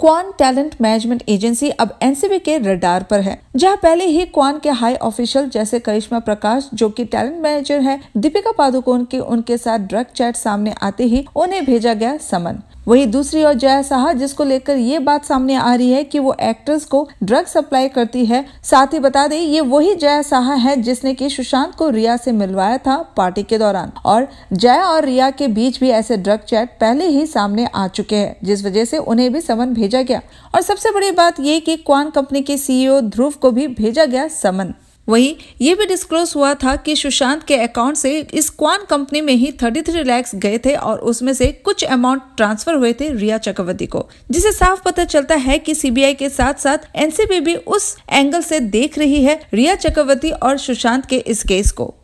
Kuan talent management agency अब NCB के radar पर है जहां पहले ही क्वान के हाई ऑफिशियल जैसे करिश्मा प्रकाश जो कि टैलेंट मैनेजर है दीपिका पादुकोण के उनके साथ ड्रग चैट सामने आते ही उन्हें भेजा गया समन वहीं दूसरी ओर जया साहा जिसको लेकर ये बात सामने आ रही है कि वो एक्ट्रेस को ड्रग सप्लाई करती है साथ ही बता दें ये वही जया साहा है जिसने की सुशांत को रिया से मिलवाया था पार्टी के दौरान और जया और रिया के बीच भी ऐसे ड्रग चैट पहले ही सामने आ चुके हैं जिस वजह से उन्हें भी समन भेजा गया और सबसे बड़ी बात ये की क्वान कंपनी के सीईओ e ध्रुव को भी भेजा गया समन वहीं ये भी डिस्क्लोज हुआ था कि सुशांत के अकाउंट से इस क्वान कंपनी में ही थर्टी थ्री लैक्स गए थे और उसमें से कुछ अमाउंट ट्रांसफर हुए थे रिया चक्रवर्ती को जिसे साफ पता चलता है कि सीबीआई के साथ साथ एनसीबी भी उस एंगल से देख रही है रिया चक्रवर्ती और सुशांत के इस केस को